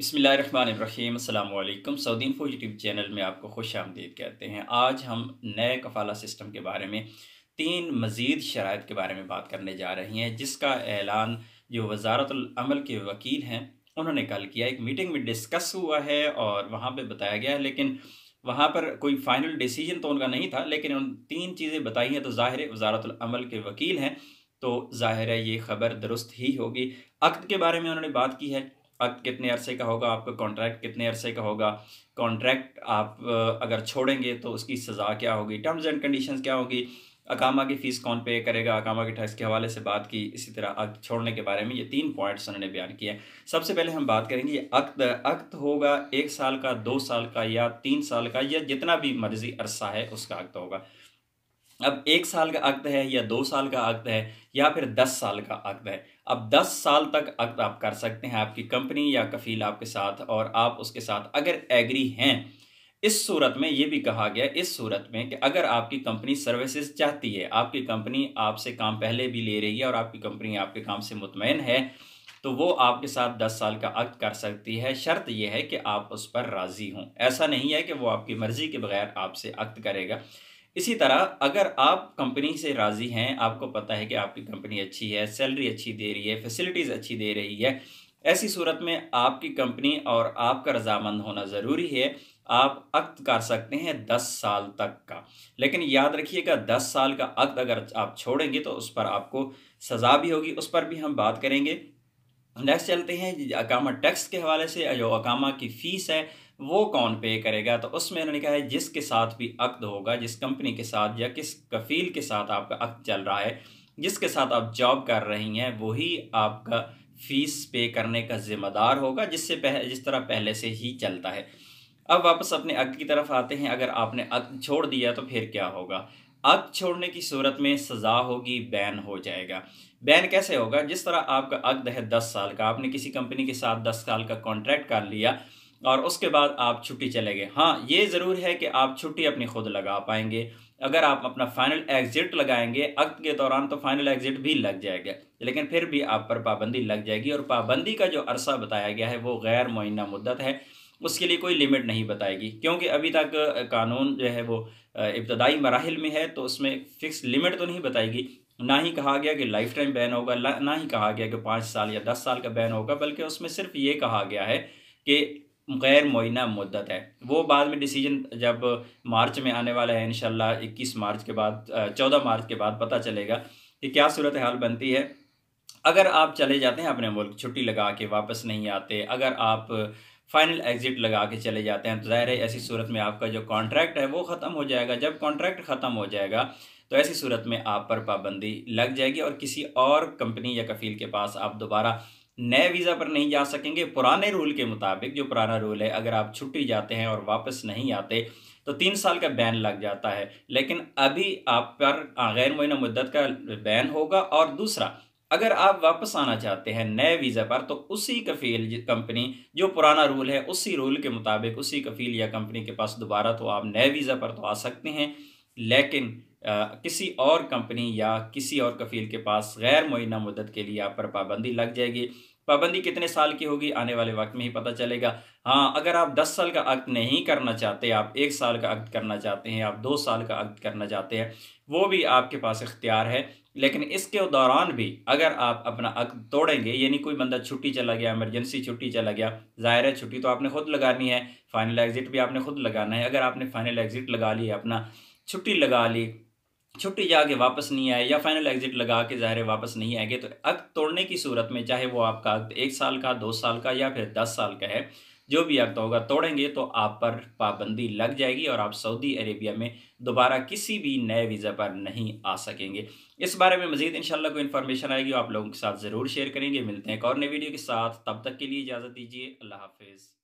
बसमीम अल्लाम Saudi info YouTube channel में आपको खुश आमदीद कहते हैं आज हम नए कफाला सिस्टम के बारे में तीन मज़ीद शराइ के बारे में बात करने जा रही हैं जिसका ऐलान जो वजारतमल के वकील हैं उन्होंने कल किया एक मीटिंग में डिस्कस हुआ है और वहाँ पर बताया गया है लेकिन वहाँ पर कोई फाइनल डिसीजन तो उनका नहीं था लेकिन उन तीन चीज़ें बताई हैं तो ज़ाहिर वजारतमल के वकील हैं तो ज़ाहिर है ये खबर दुरुस्त ही होगी अक्त के बारे में उन्होंने बात की है कितने अरसे का होगा आपका कॉन्ट्रैक्ट कितने अरसे का होगा कॉन्ट्रैक्ट आप अगर छोड़ेंगे तो उसकी सज़ा क्या होगी टर्म्स एंड कंडीशंस क्या होगी अकामा की फ़ीस कौन पे करेगा अकामा के टैक्स के हवाले से बात की इसी तरह अक्त छोड़ने के बारे में ये तीन पॉइंट्स उन्होंने बयान किए सबसे पहले हम बात करेंगे ये अक्त अक्त होगा एक साल का दो साल का या तीन साल का या जितना भी मर्जी अरसा है उसका अक्त होगा अब एक साल का अक्त है या दो साल का अक्त है या फिर दस साल का अक्त है अब दस साल तक अक्त आप कर सकते हैं आपकी कंपनी या कफील आपके साथ और आप उसके साथ अगर एग्री हैं इस सूरत में ये भी कहा गया इस सूरत में कि अगर आपकी कंपनी सर्विसेज चाहती है आपकी कंपनी आपसे काम पहले भी ले रही है और आपकी कंपनी आपके काम से मुतमिन है तो वो आपके साथ दस साल का अक्त कर सकती है शर्त यह है कि आप उस पर राज़ी हों ऐसा नहीं है कि वो आपकी मर्ज़ी के बगैर आपसे अक्त करेगा इसी तरह अगर आप कंपनी से राज़ी हैं आपको पता है कि आपकी कंपनी अच्छी है सैलरी अच्छी दे रही है फैसिलिटीज़ अच्छी दे रही है ऐसी सूरत में आपकी कंपनी और आपका रजामंद होना ज़रूरी है आप अक्त कर सकते हैं दस साल तक का लेकिन याद रखिएगा दस साल का अक्त अगर आप छोड़ेंगे तो उस पर आपको सज़ा भी होगी उस पर भी हम बात करेंगे नेक्स्ट चलते हैं अकामा टैक्स के हवाले से जो अकामा की फ़ीस है वो कौन पे करेगा तो उसमें उन्होंने कहा है जिसके साथ भी अक्द होगा जिस कंपनी के साथ या किस कफील के साथ आपका अक्द चल रहा है जिसके साथ आप जॉब कर रही हैं वही आपका फ़ीस पे करने का ज़िम्मेदार होगा जिससे पह, जिस तरह पहले से ही चलता है अब वापस अपने अक्द की तरफ आते हैं अगर आपने अक्द छोड़ दिया तो फिर क्या होगा अक छोड़ने की सूरत में सज़ा होगी बैन हो जाएगा बैन कैसे होगा जिस तरह आपका अक्द है दस साल का आपने किसी कंपनी के साथ दस साल का कॉन्ट्रैक्ट कर लिया और उसके बाद आप छुट्टी चले गए हाँ ये ज़रूर है कि आप छुट्टी अपनी खुद लगा पाएंगे अगर आप अपना फाइनल एग्जिट लगाएंगे अक्त के दौरान तो फाइनल एग्जिट भी लग जाएगा लेकिन फिर भी आप पर पाबंदी लग जाएगी और पाबंदी का जो अरसा बताया गया है वो गैर मुइना मुद्दत है उसके लिए कोई लिमिट नहीं बताएगी क्योंकि अभी तक कानून जो है वो इब्तदाई मराहल में है तो उसमें फ़िक्स लिमिट तो नहीं बताएगी ना ही कहा गया कि लाइफ टाइम बैन होगा ना ही कहा गया कि पाँच साल या दस साल का बैन होगा बल्कि उसमें सिर्फ ये कहा गया है कि गैर मुना मदत है वो बाद में डिसीजन जब मार्च में आने वाला है इनशाला 21 मार्च के बाद 14 मार्च के बाद पता चलेगा कि क्या सूरत हाल बनती है अगर आप चले जाते हैं अपने मुल्क छुट्टी लगा के वापस नहीं आते अगर आप फाइनल एग्ज़िट लगा के चले जाते हैं तो ज़ाहिर है ऐसी सूरत में आपका जो कॉन्ट्रैक्ट है वो ख़त्म हो जाएगा जब कॉन्ट्रैक्ट ख़त्म हो जाएगा तो ऐसी सूरत में आप पर पाबंदी लग जाएगी और किसी और कंपनी या कफ़ील के पास आप दोबारा नए वीज़ा पर नहीं जा सकेंगे पुराने रूल के मुताबिक जो पुराना रूल है अगर आप छुट्टी जाते हैं और वापस नहीं आते तो तीन साल का बैन लग जाता है लेकिन अभी आप पर गैर मुन मुद्दत का बैन होगा और दूसरा अगर आप वापस आना चाहते हैं नए वीज़ा पर तो उसी कफील कंपनी जो पुराना रूल है उसी रूल के मुताबिक उसी कफील या कंपनी के पास दोबारा तो आप नए वीज़ा पर तो आ सकते हैं लेकिन आ, किसी और कंपनी या किसी और कफील के पास गैर मुइना मदद के लिए आप पर पाबंदी लग जाएगी पाबंदी कितने साल की होगी आने वाले वक्त में ही पता चलेगा हाँ अगर आप 10 साल का अक्त नहीं करना चाहते आप एक साल का अक्त करना चाहते हैं आप दो साल का अक्त करना चाहते हैं वो भी आपके पास इख्तियार है लेकिन इसके दौरान भी अगर आप अपना अक्त तोड़ेंगे यानी कोई बंदा छुट्टी चला गया इमरजेंसी छुट्टी चला गया ज़ाहिर है छुट्टी तो आपने खुद लगानी है फाइनल एग्ज़िट भी आपने खुद लगाना है अगर आपने फाइनल एग्ज़िट लगा लिया अपना छुट्टी लगा ली छुट्टी जाके वापस नहीं आए या फाइनल एग्जिट लगा के ज़ाहिर वापस नहीं आएंगे तो अक तोड़ने की सूरत में चाहे वो आपका अक्त एक साल का दो साल का या फिर दस साल का है जो भी अक्त होगा तोड़ेंगे तो आप पर पाबंदी लग जाएगी और आप सऊदी अरेबिया में दोबारा किसी भी नए वीज़ा पर नहीं आ सकेंगे इस बारे में मजीद शाला कोई इन्फॉर्मेशन आएगी आप लोगों के साथ ज़रूर शेयर करेंगे मिलते हैं एक और नए वीडियो के साथ तब तक के लिए इजाज़त दीजिए अल्लाह हाफिज़